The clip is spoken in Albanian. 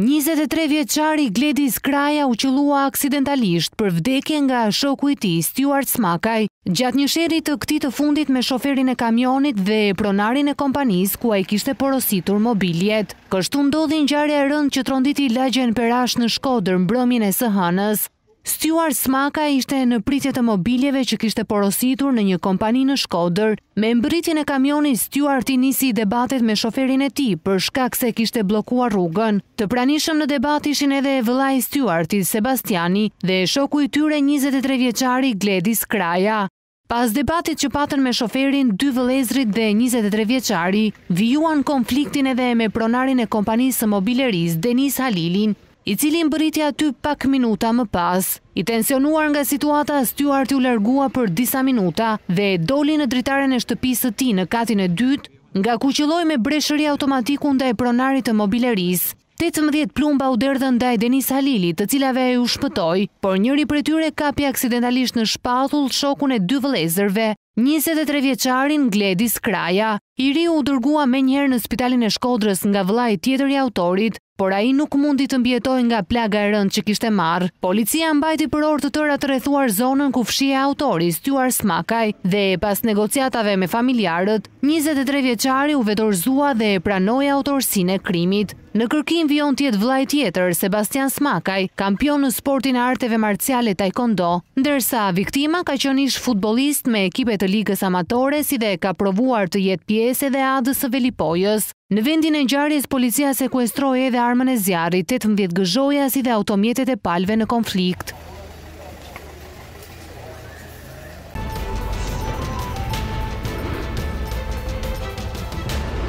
23 vjeqari Gledis Kraja u qëllua aksidentalisht për vdekje nga shoku i ti, Stuart Smakaj, gjatë një sheri të këti të fundit me shoferin e kamionit dhe pronarin e kompanis ku a i kishte porositur mobiljet. Kështu ndodhin gjare e rënd që tronditi lagjen për ashtë në shkodër mbrëmin e së Stuart Smaka ishte në pritje të mobiljeve që kishte porositur në një kompani në Shkoder. Me mbritjen e kamionit, Stuart i nisi i debatet me shoferin e ti për shkak se kishte blokuar rrugën. Të pranishëm në debat ishin edhe vëllaj Stuart i Sebastiani dhe shoku i tyre 23 vjeqari Gledis Kraja. Pas debatit që patën me shoferin, dy vëlezrit dhe 23 vjeqari, vijuan konfliktin edhe me pronarin e kompanisë mobileris Denis Halilin, i cili më bëritja ty pak minuta më pas, i tensionuar nga situata Stuart ju largua për disa minuta dhe doli në dritaren e shtëpisë të ti në katin e dytë, nga ku qëlloj me breshëri automatiku nda e pronarit të mobileris, 18 plumba u derdhën nda e Denis Halili të cilave e u shpëtoj, por njëri për tyre kapi aksidentalisht në shpatull shokun e dy vëlezërve, 23 vjeqarin Gledis Kraja, i ri u dërgua me njerë në spitalin e shkodrës nga vlaj tjetër i autorit, por a i nuk mundi të mbjetoj nga plaga e rënd që kishte marë. Policia mbajti për orë të tëra të rethuar zonën ku fshie autoris, Tjuar Smakaj, dhe pas negociatave me familjarët, 23 vjeqari u vetorzua dhe pranoj autorsin e krimit. Në kërkim vion tjetë vlaj tjetër, Sebastian Smakaj, kampion në sportin arteve marciale taekondo, ndërsa viktima ka qënish futbolist me ekipe të ligës amatore si dhe ka provuar të jetë pjesë edhe adës së velipojës. Në vendin e gjarjes, policia sekuestroje edhe armën e zjarit, 18 gëzhoja si dhe automjetet e palve në konflikt.